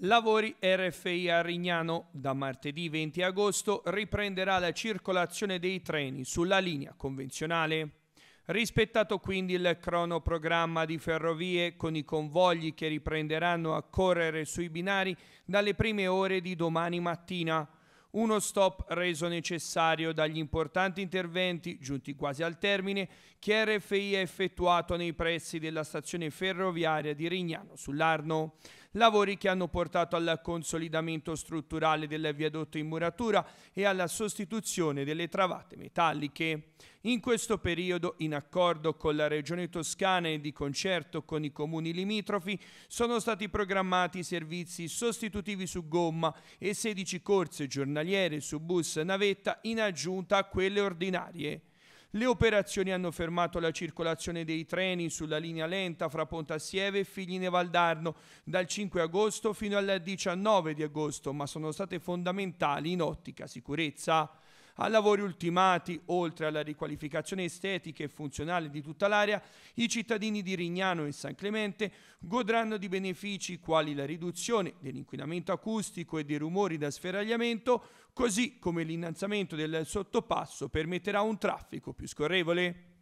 Lavori RFI a Rignano. Da martedì 20 agosto riprenderà la circolazione dei treni sulla linea convenzionale. Rispettato quindi il cronoprogramma di ferrovie con i convogli che riprenderanno a correre sui binari dalle prime ore di domani mattina. Uno stop reso necessario dagli importanti interventi, giunti quasi al termine, che RFI ha effettuato nei pressi della stazione ferroviaria di Rignano sull'Arno lavori che hanno portato al consolidamento strutturale del viadotto in muratura e alla sostituzione delle travate metalliche. In questo periodo, in accordo con la Regione Toscana e di concerto con i comuni limitrofi, sono stati programmati servizi sostitutivi su gomma e 16 corse giornaliere su bus navetta in aggiunta a quelle ordinarie. Le operazioni hanno fermato la circolazione dei treni sulla linea lenta fra Pontassieve e Figline Valdarno dal 5 agosto fino al 19 di agosto, ma sono state fondamentali in ottica sicurezza. A lavori ultimati, oltre alla riqualificazione estetica e funzionale di tutta l'area, i cittadini di Rignano e San Clemente godranno di benefici quali la riduzione dell'inquinamento acustico e dei rumori da sferagliamento, così come l'innalzamento del sottopasso permetterà un traffico più scorrevole.